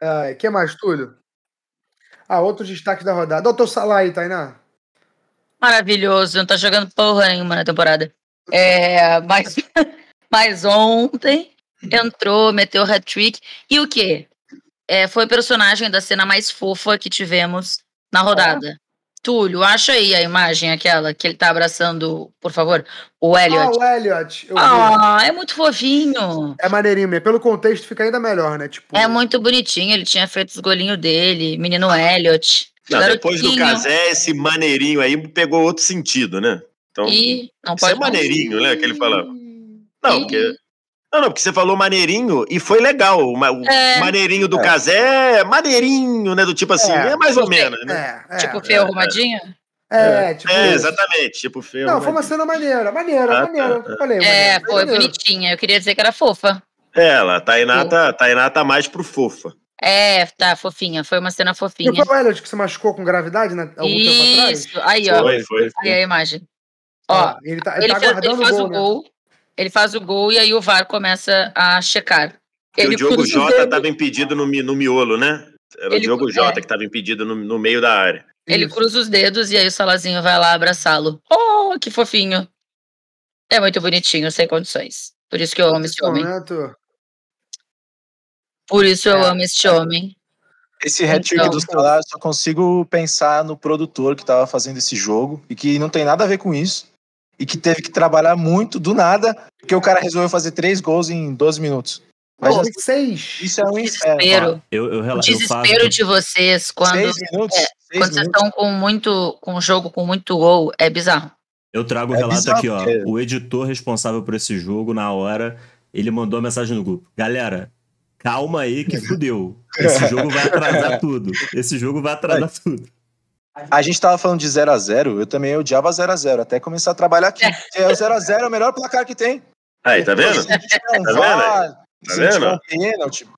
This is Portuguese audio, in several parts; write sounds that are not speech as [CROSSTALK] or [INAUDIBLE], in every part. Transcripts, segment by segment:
O que mais, Túlio? Ah, outro destaque da rodada. Olha o teu aí, Tainá. Maravilhoso, não tá jogando porra nenhuma na temporada. É, mas, [LAUGHS] mas ontem entrou, meteu hat-trick. E o quê? É, foi o personagem da cena mais fofa que tivemos na rodada. Túlio, acha aí a imagem aquela que ele tá abraçando, por favor, o ah, Elliot. Ah, o Elliot. Ah, é muito fofinho. É maneirinho mesmo. Pelo contexto fica ainda melhor, né? Tipo... É muito bonitinho, ele tinha feito os golinhos dele, menino Elliot. Não, depois do casé, esse maneirinho aí pegou outro sentido, né? Então, e não é pode é maneirinho, né? Que ele falava. Não, e... porque não, não, porque você falou maneirinho e foi legal. O, é, maneirinho do é. Casé é maneirinho, né? Do tipo assim, é, é mais ou tipo menos, né? tipo feio arrumadinho? É, tipo. É, é. é, é tipo exatamente, tipo feio. Não, foi uma cena maneira, maneira, ah, maneira. Tá, tá. Falei, é, foi bonitinha. Eu queria dizer que era fofa. É, ela, a Tainá, tá, Tainá tá mais pro fofa. É, tá, fofinha. Foi uma cena fofinha. E foi o Elliot que se machucou com gravidade né, algum Isso. tempo atrás? Isso, aí, ó. Foi, foi. Aí a imagem. Ó, ele, tá, ele, ele, tá fez, ele faz, gol, o né? gol. Né? Ele faz o gol e aí o VAR começa a checar. o Diogo Jota estava impedido no, no miolo, né? Era ele, o Diogo Jota é. que estava impedido no, no meio da área. Ele Isso. cruza os dedos e aí o Salazinho vai lá abraçá-lo. Oh, que fofinho. É muito bonitinho, sem condições. Por isso que eu amo esse homem. Por isso eu é. amo esse homem. Esse hat-trick então, do então. Salah, eu só consigo pensar no produtor que estava fazendo esse jogo e que não tem nada a ver com isso e que teve que trabalhar muito do nada, porque o cara resolveu fazer três gols em 12 minutos. Mas Pô, é seis. Isso é um desespero. Eu, eu, eu desespero eu de vocês quando, minutos, é, quando vocês estão com muito com um jogo com muito gol é bizarro. Eu trago o é relato aqui, ó. O editor responsável por esse jogo na hora, ele mandou a mensagem no grupo. Galera, calma aí que [LAUGHS] fudeu. Esse jogo vai atrasar tudo. Esse jogo vai atrasar tudo. A gente tava falando de 0 a 0 eu também odiava 0 a 0 até começar a trabalhar aqui. [LAUGHS] É o 0 a 0 é o melhor placar que tem. Aí, tá vendo? Tá vendo? Tá vendo?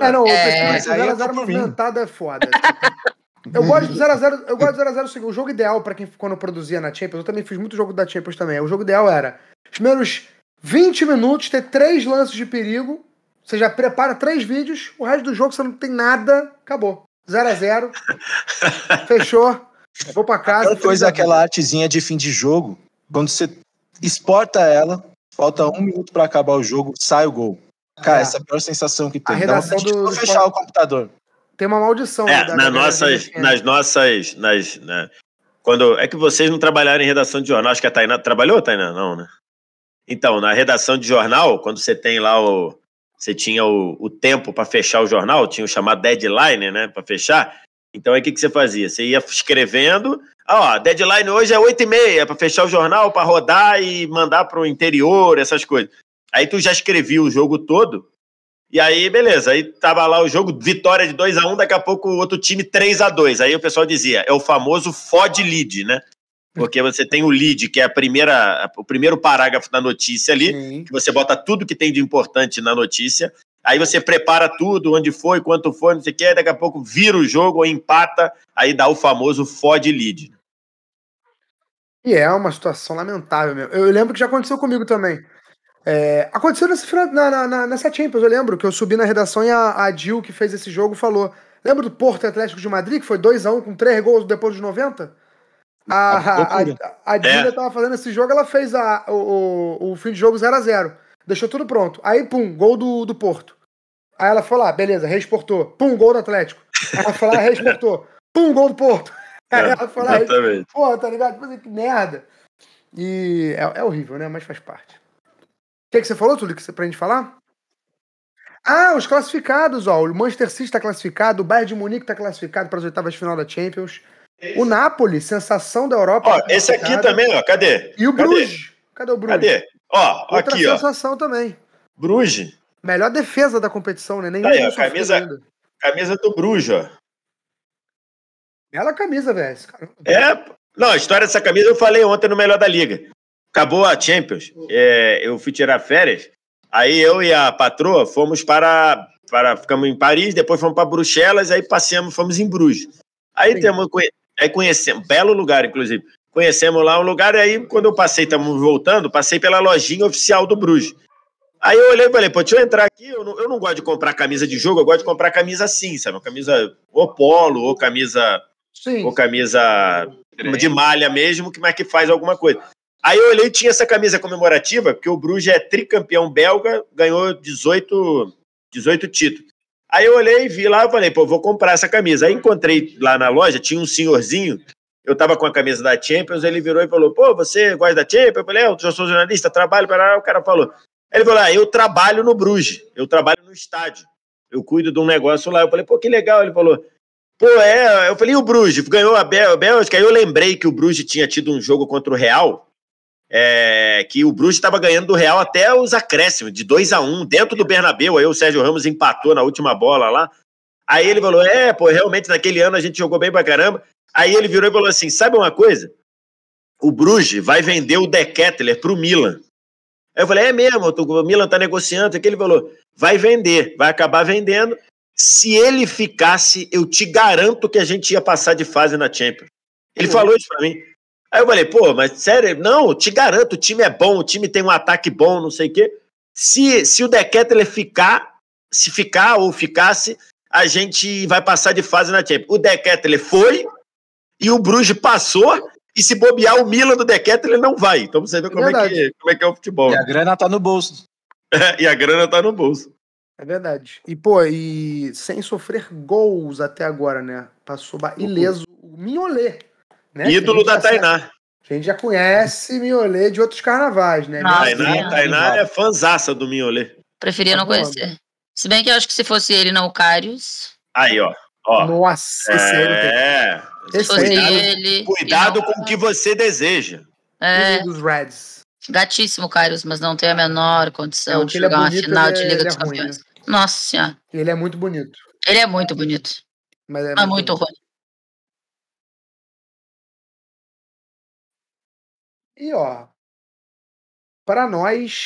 É, não, é, 0x0 é movimentado é foda. Eu gosto de 0x0, eu gosto do 0x0 o jogo ideal pra quem quando produzia na Champions, eu também fiz muito jogo da Champions também. O jogo ideal era os primeiros 20 minutos ter 3 lances de perigo, você já prepara 3 vídeos, o resto do jogo você não tem nada, acabou. 0 a 0 Fechou. Vou pra casa. Aquela coisa, aquela artezinha de fim de jogo, quando você exporta ela, falta um minuto para acabar o jogo, sai o gol. Cara, é. essa é a pior sensação que tem. A redação Dá do... fechar o computador. Tem uma maldição. É, né, na nossas, nas nossas, nas né? quando é que vocês não trabalharam em redação de jornal? Acho que a Tainá trabalhou, Tainá, não, né? Então, na redação de jornal, quando você tem lá o você tinha o, o tempo para fechar o jornal, tinha o chamado deadline, né, para fechar. Então aí o que, que você fazia? Você ia escrevendo, ah, ó, deadline hoje é 8 e meia é para fechar o jornal, para rodar e mandar para o interior, essas coisas. Aí tu já escrevia o jogo todo, e aí, beleza, aí tava lá o jogo, vitória de 2 a 1 um, daqui a pouco o outro time 3 a 2 Aí o pessoal dizia, é o famoso FOD lead, né? Porque você tem o lead, que é a primeira, o primeiro parágrafo da notícia ali, Sim. que você bota tudo que tem de importante na notícia. Aí você prepara tudo, onde foi, quanto foi, não sei o que, daqui a pouco vira o jogo ou empata, aí dá o famoso fode lead. E é uma situação lamentável mesmo. Eu lembro que já aconteceu comigo também. É, aconteceu nessa, na, na, nessa Champions, eu lembro que eu subi na redação e a, a que fez esse jogo, falou. Lembra do Porto Atlético de Madrid, que foi 2x1 um, com 3 gols depois dos 90? A, a, a, Dina é. tava fazendo esse jogo, ela fez a, o, o, fim de jogo 0 a 0 Deixou tudo pronto. Aí, pum, gol do, do Porto. Aí ela falou: lá, ah, beleza, reexportou. Pum, gol do Atlético. Ela falou: lá, ah, reexportou. Pum, gol do Porto. [LAUGHS] Aí ela foi lá, ah, exatamente. Porra, tá ligado? Mas que merda. E é, é, horrível, né? Mas faz parte. O que, é que você falou, Túlio, que você, pra gente falar? Ah, os classificados, ó. O Manchester City tá classificado, o Bayern de Munique tá classificado para as oitavas de final da Champions. É o Napoli, sensação da Europa. Ó, esse aqui também, ó, cadê? E o Bruges. Cadê o Bruges? Cadê? Ó, Outra aqui, sensação também. Bruges. Melhor defesa da competição, né? Nem tá aí, camisa, camisa do Bruges, ó. Bela camisa, velho. É, não, a história dessa camisa eu falei ontem no Melhor da Liga. Acabou a Champions, é, eu fui tirar férias, aí eu e a patroa fomos para, para ficamos em Paris, depois fomos para Bruxelas, aí passeamos, fomos em Bruges. Aí Sim. temos, Aí conhecemos, belo lugar, inclusive. Conhecemos lá um lugar, e aí quando eu passei, estamos voltando, passei pela lojinha oficial do Bruges. Aí eu olhei e falei, pô, deixa eu entrar aqui, eu não, eu não gosto de comprar camisa de jogo, eu gosto de comprar camisa assim, sabe? Uma camisa ou polo, ou camisa. Sim. Ou camisa de malha mesmo, que, mas que faz alguma coisa. Aí eu olhei e tinha essa camisa comemorativa, porque o Bruges é tricampeão belga, ganhou 18, 18 títulos. Aí eu olhei e vi lá, eu falei, pô, vou comprar essa camisa. Aí encontrei lá na loja, tinha um senhorzinho, eu tava com a camisa da Champions, ele virou e falou, pô, você gosta da Champions? Eu falei, é, eu sou jornalista, trabalho, para o cara falou. Ele falou, ah, eu trabalho no Bruges, eu trabalho no estádio, eu cuido de um negócio lá. Eu falei, pô, que legal. Ele falou, pô, é, eu falei, e o Bruges? Ganhou a Bélgica, aí eu lembrei que o Bruges tinha tido um jogo contra o Real, é, que o Bruges estava ganhando do Real até os acréscimos, de 2 a 1 um, dentro do Bernabeu. Aí o Sérgio Ramos empatou na última bola lá. Aí ele falou: É, pô, realmente naquele ano a gente jogou bem pra caramba. Aí ele virou e falou assim: Sabe uma coisa? O Bruges vai vender o Dekettler pro Milan. Aí eu falei: É mesmo, o Milan tá negociando. Aquele falou: Vai vender, vai acabar vendendo. Se ele ficasse, eu te garanto que a gente ia passar de fase na Champions. Ele uhum. falou isso pra mim. Aí eu falei, pô, mas sério? Não, te garanto, o time é bom, o time tem um ataque bom, não sei o quê. Se, se o Dekettler ficar, se ficar ou ficasse, a gente vai passar de fase na Champions. O Dekettler foi e o Bruges passou. E se bobear o Milan do Dekettler, não vai. Então você vê é como, é que, como é que é o futebol. E a grana tá no bolso. [LAUGHS] e a grana tá no bolso. É verdade. E, pô, e sem sofrer gols até agora, né? Passou uhum. ileso o Minholê. Né? Ídolo da Tainá. A gente já conhece Miolê de outros carnavais, né? Tainá, é. Tainá é fanzaça do Miolê. Preferia tá não conhecer. Se bem que eu acho que se fosse ele o Carius. Aí, ó. ó Nossa, é. esse é. Ele, fosse ele. Cuidado com o que você deseja. É. Dos Reds. Gatíssimo, Carius, mas não tem a menor condição é, de jogar é bonito, uma final de Liga dos é Campeões. Né? Nossa Senhora. Ele é muito bonito. Ele é muito bonito. Mas é, mas muito ruim. E ó, para nós